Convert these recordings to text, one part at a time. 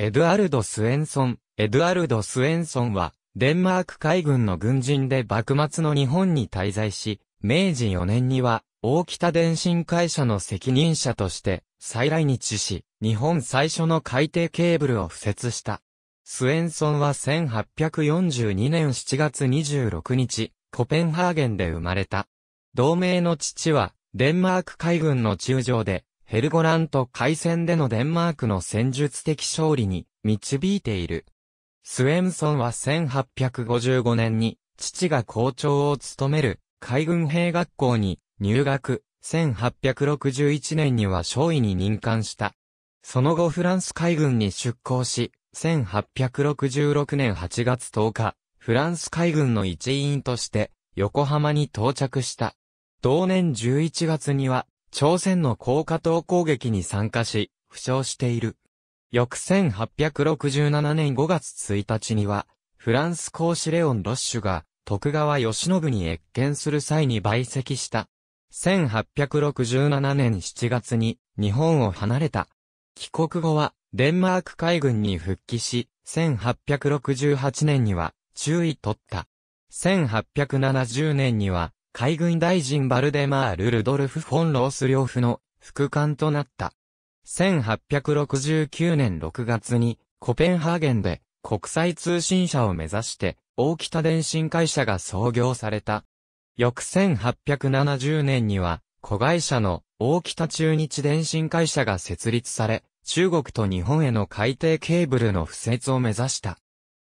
エドゥアルド・スエンソン。エドアルド・スェンソンは、デンマーク海軍の軍人で幕末の日本に滞在し、明治4年には、大北電信会社の責任者として、再来日し、日本最初の海底ケーブルを敷設した。スエンソンは1842年7月26日、コペンハーゲンで生まれた。同盟の父は、デンマーク海軍の中将で、ヘルゴラント海戦でのデンマークの戦術的勝利に導いている。スウェンソンは1855年に父が校長を務める海軍兵学校に入学、1861年には少尉に任官した。その後フランス海軍に出向し、1866年8月10日、フランス海軍の一員として横浜に到着した。同年11月には朝鮮の高架党攻撃に参加し、負傷している。翌1867年5月1日には、フランス公使レオン・ロッシュが、徳川吉信に越見する際に売籍した。1867年7月に日本を離れた。帰国後はデンマーク海軍に復帰し、1868年には注意取った。1870年には海軍大臣バルデマール・ルドルフ・フォン・ロース両夫の副官となった。1869年6月にコペンハーゲンで国際通信社を目指して大北電信会社が創業された。翌1870年には子会社の大北中日電信会社が設立され、中国と日本への海底ケーブルの付設を目指した。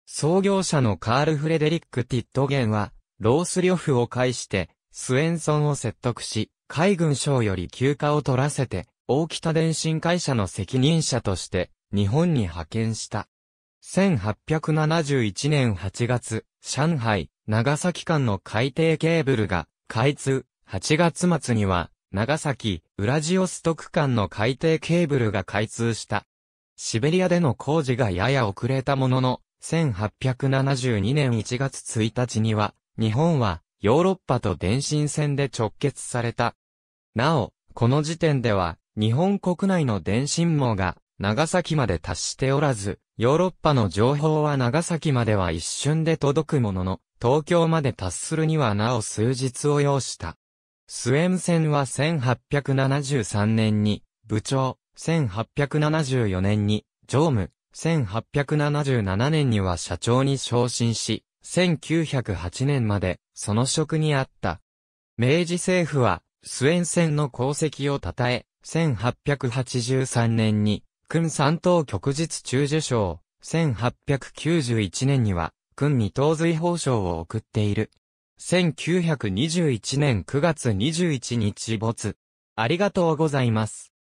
創業者のカール・フレデリック・ティットゲンは、ロースリョフを介して、スエンソンを説得し、海軍省より休暇を取らせて、大北電信会社の責任者として、日本に派遣した。1871年8月、上海、長崎間の海底ケーブルが開通、8月末には、長崎、ウラジオストク間の海底ケーブルが開通した。シベリアでの工事がやや遅れたものの、1872年1月1日には、日本はヨーロッパと電信線で直結された。なお、この時点では日本国内の電信網が長崎まで達しておらず、ヨーロッパの情報は長崎までは一瞬で届くものの、東京まで達するにはなお数日を要した。スウェム線は1873年に部長、1874年に常務、1877年には社長に昇進し、1908年まで、その職にあった。明治政府は、スウェンセンの功績を称え、1883年に、君三等旭日中受賞、1891年には、君二等随報賞を送っている。1921年9月21日没。ありがとうございます。